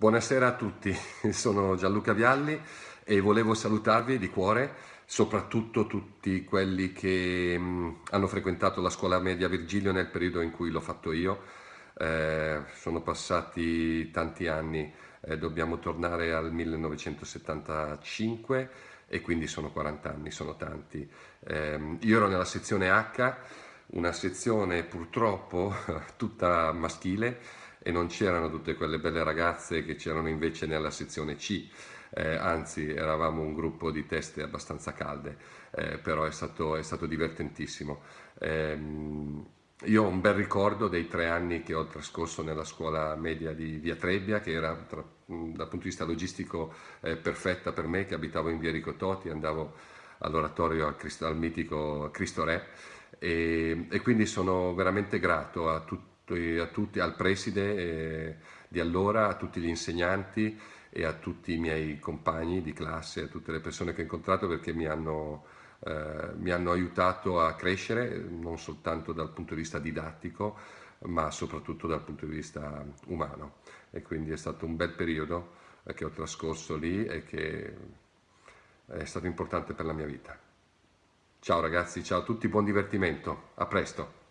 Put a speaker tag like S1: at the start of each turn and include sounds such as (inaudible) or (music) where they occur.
S1: Buonasera a tutti, (laughs) sono Gianluca Vialli e volevo salutarvi di cuore, soprattutto tutti quelli che mm, hanno frequentato la scuola media Virgilio nel periodo in cui l'ho fatto io. Eh, sono passati tanti anni, eh, dobbiamo tornare al 1975 e quindi sono 40 anni, sono tanti. Eh, io ero nella sezione H una sezione purtroppo (laughs) tutta maschile e non c'erano tutte quelle belle ragazze che c'erano invece nella sezione C. Eh, anzi eravamo un gruppo di teste abbastanza calde, eh, però è stato, è stato divertentissimo. Eh, io ho un bel ricordo dei tre anni che ho trascorso nella scuola media di Via Trebbia, che era tra, mm, dal punto di vista logistico eh, perfetta per me, che abitavo in Via Ricototi, andavo all'oratorio al, Cristo, al mitico Cristo Re e, e quindi sono veramente grato a, tutti, a tutti al preside eh, di allora, a tutti gli insegnanti e a tutti i miei compagni di classe, a tutte le persone che ho incontrato perché mi hanno, eh, mi hanno aiutato a crescere non soltanto dal punto di vista didattico ma soprattutto dal punto di vista umano e quindi è stato un bel periodo eh, che ho trascorso lì e che è stato importante per la mia vita. Ciao ragazzi, ciao a tutti, buon divertimento, a presto!